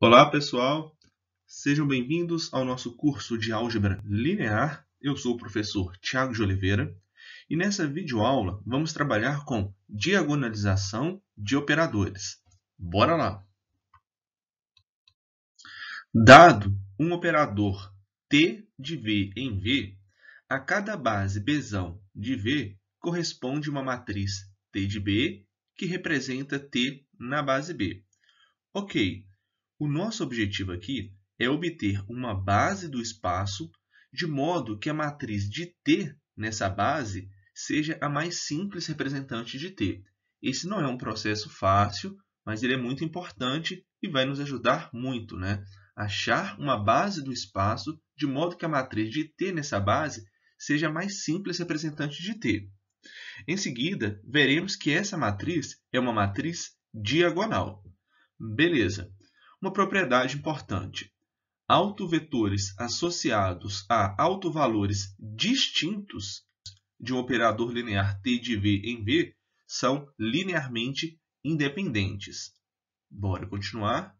Olá, pessoal! Sejam bem-vindos ao nosso curso de Álgebra Linear. Eu sou o professor Tiago de Oliveira e nessa videoaula vamos trabalhar com diagonalização de operadores. Bora lá! Dado um operador t de V em V, a cada base besão de V corresponde uma matriz t de B que representa t na base B. Ok, o nosso objetivo aqui é obter uma base do espaço de modo que a matriz de T nessa base seja a mais simples representante de T. Esse não é um processo fácil, mas ele é muito importante e vai nos ajudar muito. Né? Achar uma base do espaço de modo que a matriz de T nessa base seja a mais simples representante de T. Em seguida, veremos que essa matriz é uma matriz diagonal. Beleza, uma propriedade importante. Autovetores associados a autovalores distintos de um operador linear T de V em V são linearmente independentes. Bora continuar.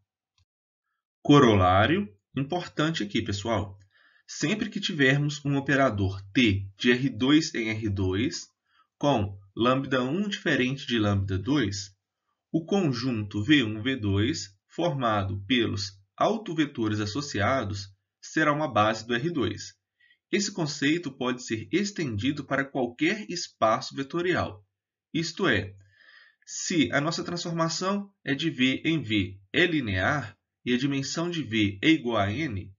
Corolário, importante aqui, pessoal. Sempre que tivermos um operador T de R2 em R2 com λ1 diferente de λ2, o conjunto V1, V2 formado pelos autovetores associados será uma base do R2. Esse conceito pode ser estendido para qualquer espaço vetorial, isto é, se a nossa transformação é de V em V é linear e a dimensão de V é igual a n,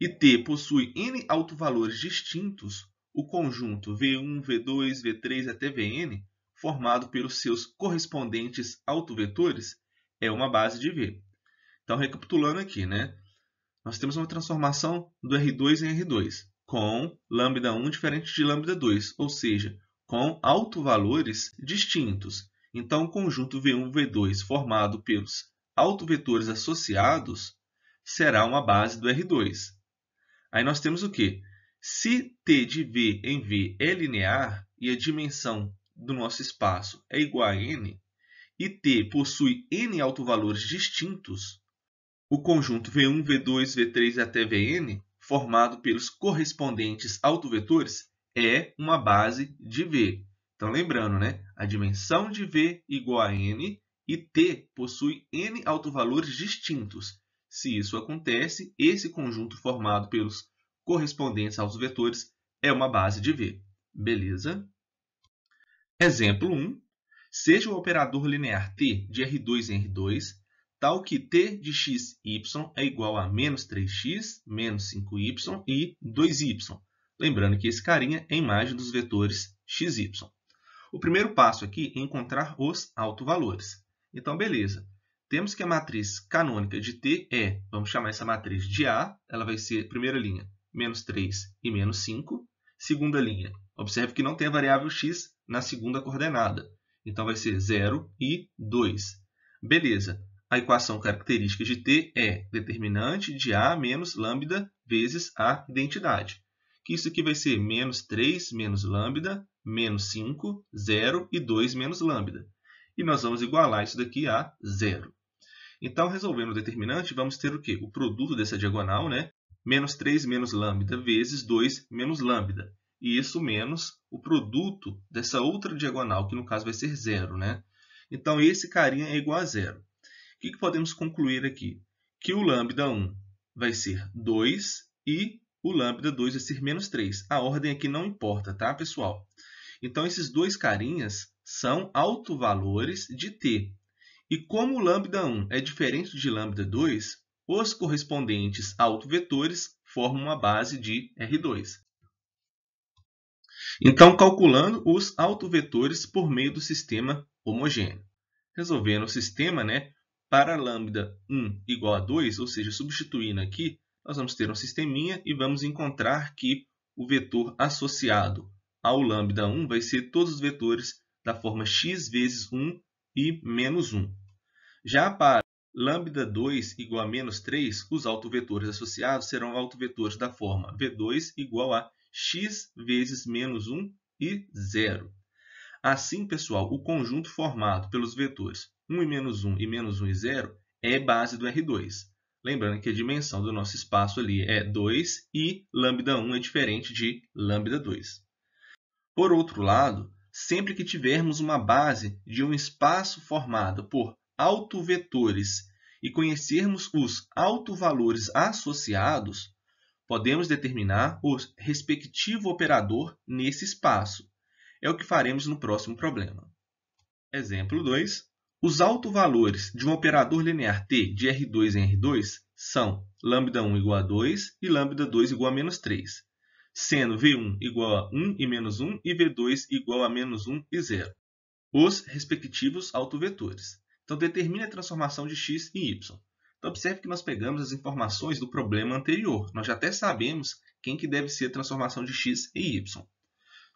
e T possui n autovalores distintos, o conjunto V1, V2, V3 até Vn, formado pelos seus correspondentes autovetores, é uma base de V. Então, recapitulando aqui, né? Nós temos uma transformação do R2 em R2 com lambda 1 diferente de lambda 2, ou seja, com autovalores distintos. Então, o conjunto V1 V2 formado pelos autovetores associados será uma base do R2. Aí nós temos o que? Se T de V em V é linear e a dimensão do nosso espaço é igual a N, e T possui n autovalores distintos, o conjunto V1, V2, V3 até Vn, formado pelos correspondentes autovetores, é uma base de V. Então, lembrando, né? a dimensão de V igual a n e T possui n autovalores distintos. Se isso acontece, esse conjunto formado pelos correspondentes aos vetores é uma base de V. Beleza? Exemplo 1 seja o operador linear t de R2 em R2, tal que t de x, y é igual a menos 3x, menos 5y e 2y. Lembrando que esse carinha é a imagem dos vetores x, y. O primeiro passo aqui é encontrar os autovalores. Então, beleza. Temos que a matriz canônica de T é, vamos chamar essa matriz de A, ela vai ser, primeira linha, menos 3 e menos 5. Segunda linha, observe que não tem a variável x na segunda coordenada. Então vai ser 0 e 2. Beleza. A equação característica de T é determinante de A menos lambda vezes a identidade. Que isso aqui vai ser menos 3 menos lambda, menos 5, 0 e 2 menos lambda. E nós vamos igualar isso daqui a zero. Então, resolvendo o determinante, vamos ter o quê? O produto dessa diagonal, né? Menos 3 menos lambda vezes 2 menos lambda e isso menos o produto dessa outra diagonal, que no caso vai ser zero. Né? Então, esse carinha é igual a zero. O que, que podemos concluir aqui? Que o lambda 1 vai ser 2 e o lambda 2 vai ser menos 3. A ordem aqui não importa, tá, pessoal? Então, esses dois carinhas são autovalores de t. E como o lambda 1 é diferente de lambda 2, os correspondentes autovetores formam uma base de R2. Então, calculando os autovetores por meio do sistema homogêneo. Resolvendo o sistema né, para lambda 1 igual a 2, ou seja, substituindo aqui, nós vamos ter um sisteminha e vamos encontrar que o vetor associado ao lambda 1 vai ser todos os vetores da forma x vezes 1 e menos 1. Já para lambda 2 igual a menos 3, os autovetores associados serão autovetores da forma v2 igual a x vezes menos 1 e 0. Assim, pessoal, o conjunto formado pelos vetores 1 e menos 1 e menos 1 e 0 é base do R2. Lembrando que a dimensão do nosso espaço ali é 2 e λ 1 é diferente de λ 2. Por outro lado, sempre que tivermos uma base de um espaço formado por autovetores e conhecermos os autovalores associados, Podemos determinar o respectivo operador nesse espaço. É o que faremos no próximo problema. Exemplo 2. Os autovalores de um operador linear t de R2 em R2 são λ1 igual a 2 e λ2 igual a menos 3, sendo V1 igual a 1 e menos 1 e V2 igual a menos 1 e 0, os respectivos autovetores. Então, determine a transformação de x em y. Então observe que nós pegamos as informações do problema anterior. Nós já até sabemos quem que deve ser a transformação de x e y.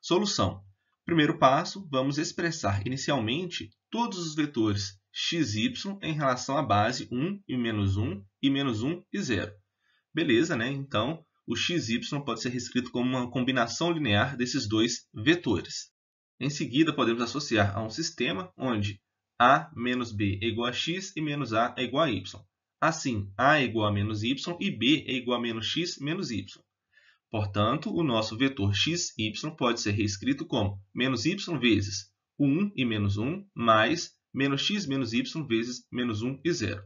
Solução. Primeiro passo, vamos expressar inicialmente todos os vetores x e y em relação à base 1 e menos 1 e menos 1 e 0. Beleza, né? Então, o x y pode ser reescrito como uma combinação linear desses dois vetores. Em seguida, podemos associar a um sistema onde a menos b é igual a x e menos a é igual a y. Assim, a é igual a menos y e b é igual a menos x menos y. Portanto, o nosso vetor x, y pode ser reescrito como menos y vezes 1 e menos 1, mais menos x menos y vezes menos 1 e 0.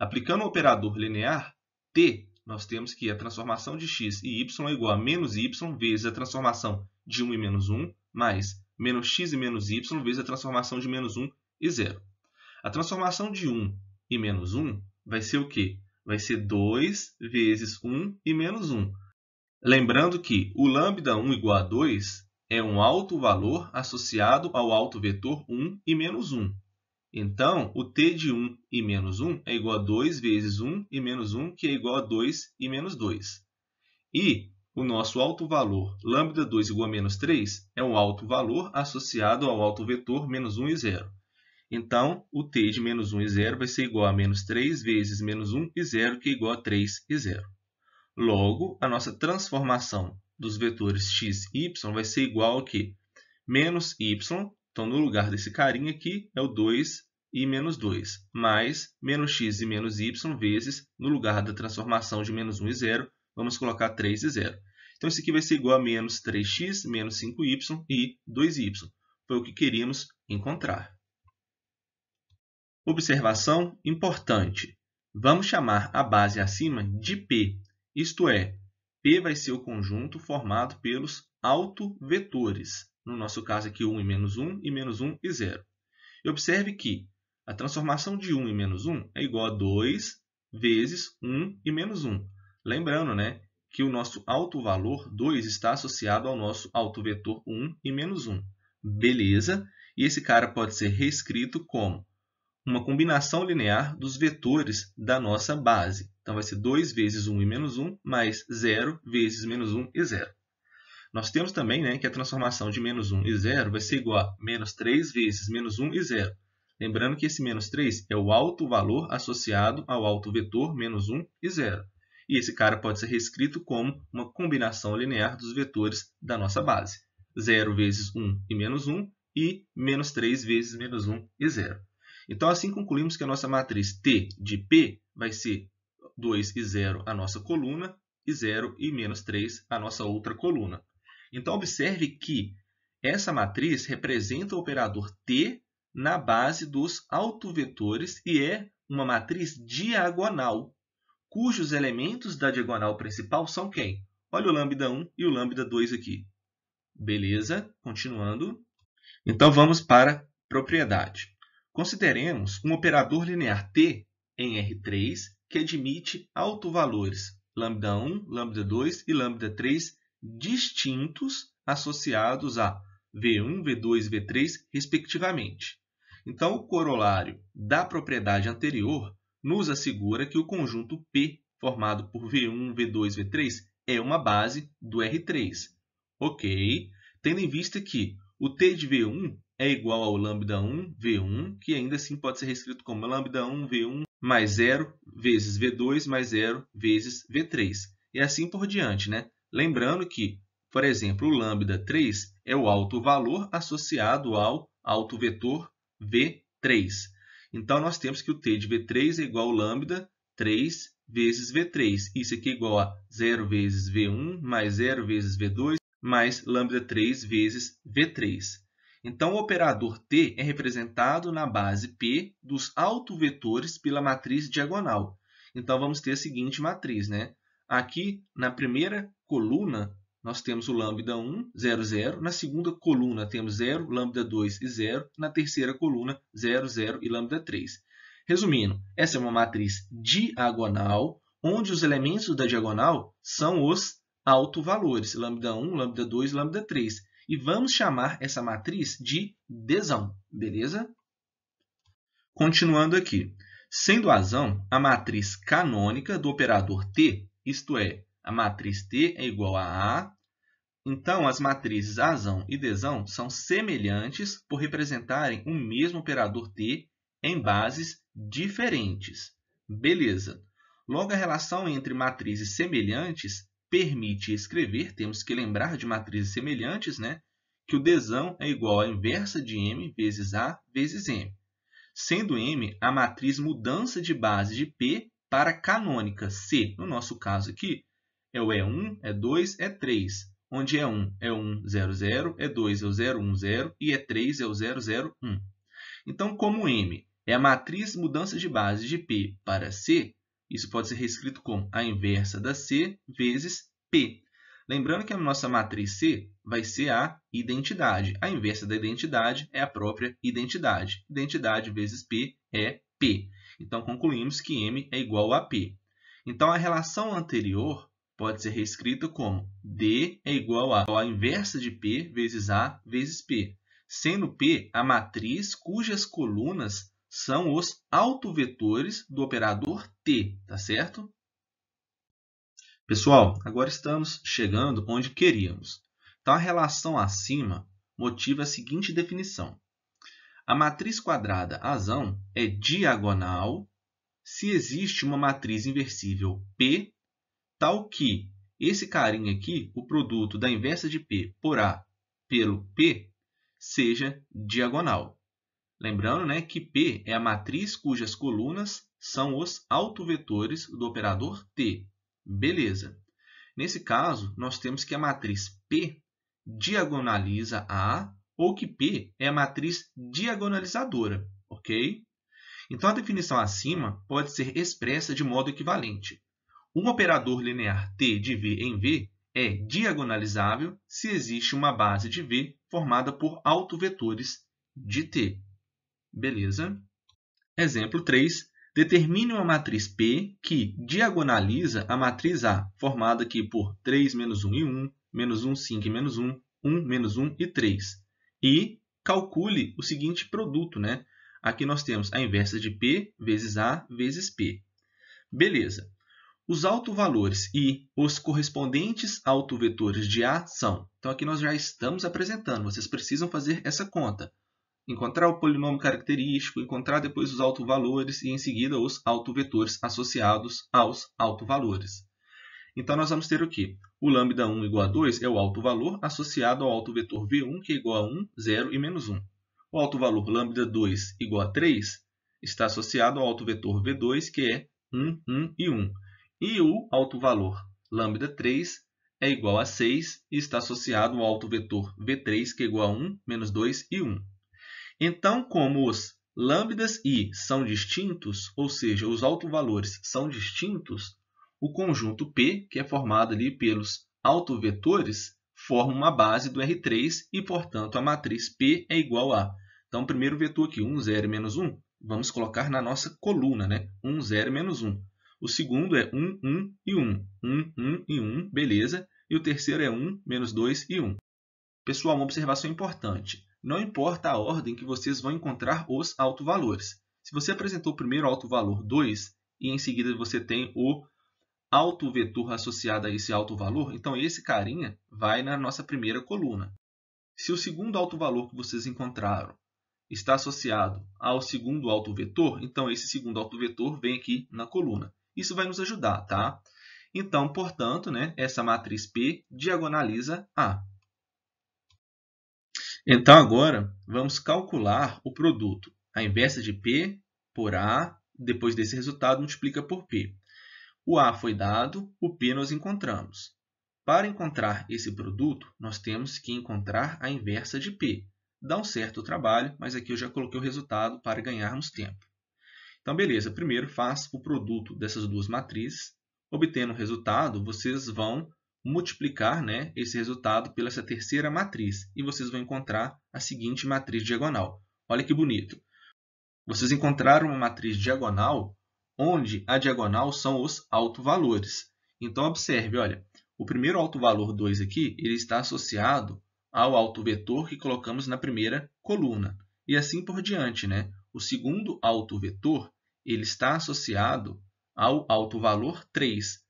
Aplicando o operador linear, t, nós temos que a transformação de x e y é igual a menos y vezes a transformação de 1 e menos 1, mais menos x e menos y vezes a transformação de menos 1 e 0. A transformação de 1 e menos 1 vai ser o quê? Vai ser 2 vezes 1 e menos 1. Lembrando que o lambda 1 igual a 2 é um alto valor associado ao alto vetor 1 e menos 1. Então, o t de 1 e menos 1 é igual a 2 vezes 1 e menos 1, que é igual a 2 e menos 2. E o nosso alto valor λ2 igual a menos 3 é um alto valor associado ao alto vetor menos 1 e 0. Então, o t de menos 1 e 0 vai ser igual a menos 3 vezes menos 1 e 0, que é igual a 3 e 0. Logo, a nossa transformação dos vetores x e y vai ser igual a quê? Menos y, então no lugar desse carinha aqui é o 2 e menos 2, mais menos x e menos y vezes, no lugar da transformação de menos 1 e 0, vamos colocar 3 e 0. Então, isso aqui vai ser igual a menos 3x menos 5y e 2y. Foi o que queríamos encontrar. Observação importante. Vamos chamar a base acima de P, isto é, P vai ser o conjunto formado pelos autovetores, no nosso caso aqui 1 e menos 1, e menos 1 e 0. E observe que a transformação de 1 e menos 1 é igual a 2 vezes 1 e menos 1. Lembrando né, que o nosso autovalor 2 está associado ao nosso autovetor 1 e menos 1. Beleza? E esse cara pode ser reescrito como uma combinação linear dos vetores da nossa base. Então, vai ser 2 vezes 1 e menos 1, mais 0 vezes menos 1 e 0. Nós temos também né, que a transformação de menos 1 e 0 vai ser igual a menos 3 vezes menos 1 e 0. Lembrando que esse menos 3 é o alto valor associado ao alto vetor menos 1 e 0. E esse cara pode ser reescrito como uma combinação linear dos vetores da nossa base. 0 vezes 1 e menos 1 e menos 3 vezes menos 1 e 0. Então, assim concluímos que a nossa matriz T de P vai ser 2 e 0 a nossa coluna, e 0 e menos 3 a nossa outra coluna. Então, observe que essa matriz representa o operador T na base dos autovetores e é uma matriz diagonal, cujos elementos da diagonal principal são quem? Olha o lambda 1 e o lambda 2 aqui. Beleza, continuando. Então, vamos para propriedade. Consideremos um operador linear T em R3 que admite autovalores λ1, λ2 e λ3 distintos associados a V1, V2 e V3, respectivamente. Então, o corolário da propriedade anterior nos assegura que o conjunto P, formado por V1, V2 e V3, é uma base do R3. Ok, tendo em vista que o T de V1 é igual ao lambda 1 V1, que ainda assim pode ser reescrito como lambda 1 V1 mais 0 vezes V2 mais 0 vezes V3. E assim por diante, né? Lembrando que, por exemplo, o lambda 3 é o alto valor associado ao alto vetor V3. Então, nós temos que o T de V3 é igual a lambda 3 vezes V3. Isso aqui é igual a 0 vezes V1 mais 0 vezes V2 mais lambda 3 vezes V3. Então, o operador T é representado na base P dos autovetores pela matriz diagonal. Então, vamos ter a seguinte matriz. Né? Aqui, na primeira coluna, nós temos o lambda 1, 0, 0. Na segunda coluna, temos 0, lambda 2 e 0. Na terceira coluna, 0, 0 e lambda 3. Resumindo, essa é uma matriz diagonal, onde os elementos da diagonal são os autovalores, lambda 1, lambda 2 lambda 3. E vamos chamar essa matriz de desão, beleza? Continuando aqui. Sendo azão a matriz canônica do operador T, isto é, a matriz T é igual a A, então as matrizes azão e desão são semelhantes por representarem o mesmo operador T em bases diferentes. Beleza. Logo, a relação entre matrizes semelhantes permite escrever, temos que lembrar de matrizes semelhantes, né? que o desão é igual à inversa de M vezes A vezes M, sendo M a matriz mudança de base de P para canônica C. No nosso caso aqui, é o E1, E2, E3, onde E1 é 1, 0, 0, E2 é o 0, 1, 0 e E3 é o 0, 0, 1. Então, como M é a matriz mudança de base de P para C, isso pode ser reescrito como a inversa da C vezes P. Lembrando que a nossa matriz C vai ser a identidade. A inversa da identidade é a própria identidade. Identidade vezes P é P. Então, concluímos que M é igual a P. Então, a relação anterior pode ser reescrita como D é igual a, a inversa de P vezes A vezes P, sendo P a matriz cujas colunas são os autovetores do operador t, tá certo? Pessoal, agora estamos chegando onde queríamos. Então, a relação acima motiva a seguinte definição. A matriz quadrada azão é diagonal se existe uma matriz inversível P, tal que esse carinha aqui, o produto da inversa de P por A pelo P, seja diagonal. Lembrando né, que P é a matriz cujas colunas são os autovetores do operador T. Beleza. Nesse caso, nós temos que a matriz P diagonaliza A ou que P é a matriz diagonalizadora, ok? Então, a definição acima pode ser expressa de modo equivalente. Um operador linear T de V em V é diagonalizável se existe uma base de V formada por autovetores de T. Beleza. Exemplo 3. Determine uma matriz P que diagonaliza a matriz A, formada aqui por 3 menos 1 e 1, menos 1, 5 e menos 1, 1, menos 1 e 3. E calcule o seguinte produto, né? Aqui nós temos a inversa de P vezes A vezes P. Beleza. Os autovalores e os correspondentes autovetores de A são. Então aqui nós já estamos apresentando, vocês precisam fazer essa conta encontrar o polinômio característico, encontrar depois os autovalores e em seguida os autovetores associados aos autovalores. Então nós vamos ter o que? O lambda 1 igual a 2 é o autovalor associado ao autovetor v1, que é igual a 1, 0 e menos 1. O autovalor lambda 2 igual a 3 está associado ao autovetor v2, que é 1, 1 e 1. E o autovalor lambda 3 é igual a 6 e está associado ao autovetor v3, que é igual a 1, menos 2 e 1. Então, como os lambdas i são distintos, ou seja, os autovalores são distintos, o conjunto P, que é formado ali pelos autovetores, forma uma base do R3 e, portanto, a matriz P é igual a. Então, o primeiro vetor aqui, 1, 0, menos 1, vamos colocar na nossa coluna, né? 1, 0, menos 1. O segundo é 1, 1 e 1. 1, 1 e 1, beleza. E o terceiro é 1, menos 2 e 1. Pessoal, uma observação importante. Não importa a ordem que vocês vão encontrar os autovalores. Se você apresentou primeiro o autovalor 2 e em seguida você tem o autovetor associado a esse autovalor, então esse carinha vai na nossa primeira coluna. Se o segundo autovalor que vocês encontraram está associado ao segundo autovetor, então esse segundo autovetor vem aqui na coluna. Isso vai nos ajudar, tá? Então, portanto, né, essa matriz P diagonaliza A. Então agora vamos calcular o produto. A inversa de P por A, depois desse resultado, multiplica por P. O A foi dado, o P nós encontramos. Para encontrar esse produto, nós temos que encontrar a inversa de P. Dá um certo trabalho, mas aqui eu já coloquei o resultado para ganharmos tempo. Então, beleza, primeiro faz o produto dessas duas matrizes. Obtendo o resultado, vocês vão multiplicar né, esse resultado pela essa terceira matriz e vocês vão encontrar a seguinte matriz diagonal. Olha que bonito! Vocês encontraram uma matriz diagonal onde a diagonal são os autovalores. Então, observe, olha, o primeiro autovalor 2 aqui ele está associado ao autovetor que colocamos na primeira coluna. E assim por diante, né? O segundo autovetor ele está associado ao autovalor 3,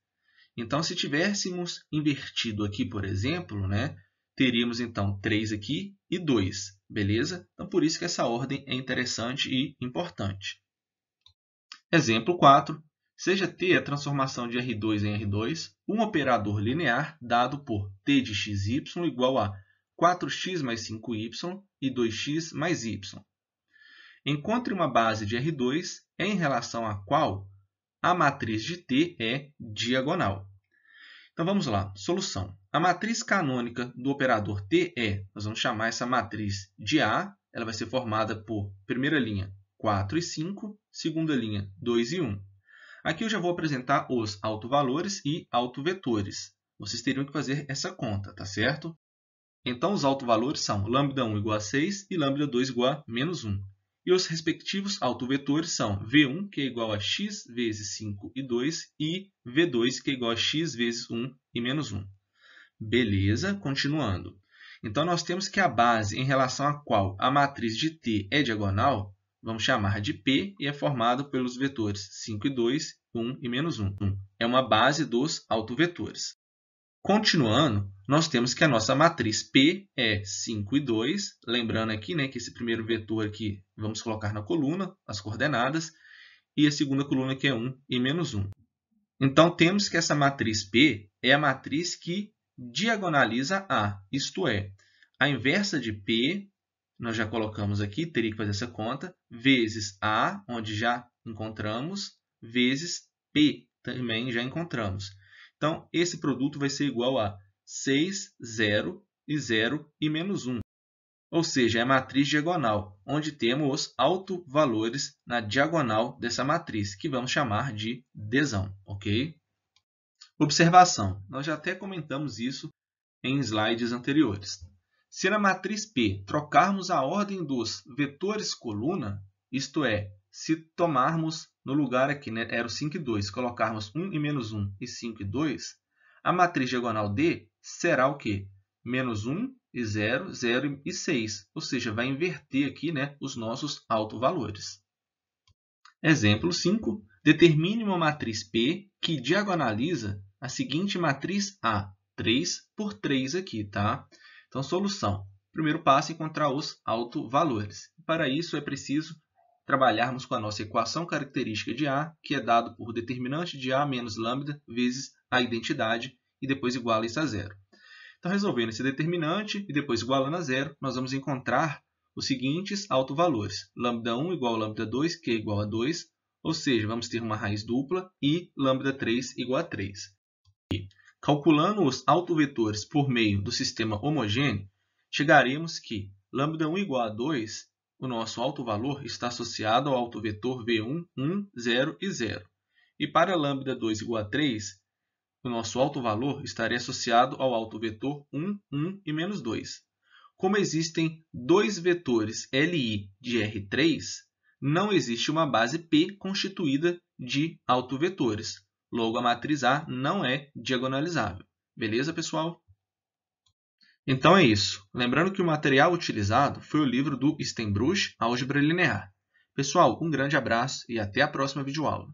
então, se tivéssemos invertido aqui, por exemplo, né, teríamos então 3 aqui e 2, beleza? Então, por isso que essa ordem é interessante e importante. Exemplo 4. Seja T a transformação de R2 em R2, um operador linear dado por T de xy igual a 4x mais 5y e 2x mais y. Encontre uma base de R2 é em relação a qual a matriz de T é diagonal. Então vamos lá, solução. A matriz canônica do operador T é, nós vamos chamar essa matriz de A, ela vai ser formada por primeira linha 4 e 5, segunda linha 2 e 1. Aqui eu já vou apresentar os autovalores e autovetores. Vocês teriam que fazer essa conta, tá certo? Então os autovalores são lambda 1 igual a 6 e lambda 2 igual a menos 1 e os respectivos autovetores são v1, que é igual a x vezes 5 e 2, e v2, que é igual a x vezes 1 e menos 1. Beleza, continuando. Então, nós temos que a base em relação à qual a matriz de T é diagonal, vamos chamar de P e é formada pelos vetores 5 e 2, 1 e menos 1. É uma base dos autovetores. Continuando, nós temos que a nossa matriz P é 5 e 2. Lembrando aqui né, que esse primeiro vetor aqui vamos colocar na coluna, as coordenadas, e a segunda coluna que é 1 e menos 1. Então, temos que essa matriz P é a matriz que diagonaliza A, isto é, a inversa de P, nós já colocamos aqui, teria que fazer essa conta, vezes A, onde já encontramos, vezes P, também já encontramos. Então, esse produto vai ser igual a 6, 0 e 0 e menos 1, ou seja, é a matriz diagonal, onde temos os autovalores na diagonal dessa matriz, que vamos chamar de desão, ok? Observação, nós já até comentamos isso em slides anteriores. Se na matriz P trocarmos a ordem dos vetores coluna, isto é, se tomarmos no lugar aqui, né, era o 5 e 2, colocarmos 1 e menos 1 e 5 e 2, a matriz diagonal D será o quê? Menos 1 e 0, 0 e 6. Ou seja, vai inverter aqui né, os nossos autovalores. Exemplo 5. Determine uma matriz P que diagonaliza a seguinte matriz A. 3 por 3 aqui, tá? Então, solução. Primeiro passo, encontrar os autovalores. Para isso, é preciso trabalharmos com a nossa equação característica de A, que é dado por determinante de A menos lambda vezes a identidade e depois iguala isso a zero. Então, resolvendo esse determinante e depois igualando a zero, nós vamos encontrar os seguintes autovalores. λ 1 igual a lambda 2, que é igual a 2, ou seja, vamos ter uma raiz dupla, e λ 3 igual a 3. E, calculando os autovetores por meio do sistema homogêneo, chegaremos que λ 1 igual a 2, o nosso autovalor está associado ao autovetor v1, 1, 0 e 0. E para λ 2 igual a 3, o nosso alto valor estaria associado ao alto vetor 1, 1 e menos 2. Como existem dois vetores Li de R3, não existe uma base P constituída de alto vetores. Logo, a matriz A não é diagonalizável. Beleza, pessoal? Então é isso. Lembrando que o material utilizado foi o livro do Stenbruch, Álgebra Linear. Pessoal, um grande abraço e até a próxima videoaula.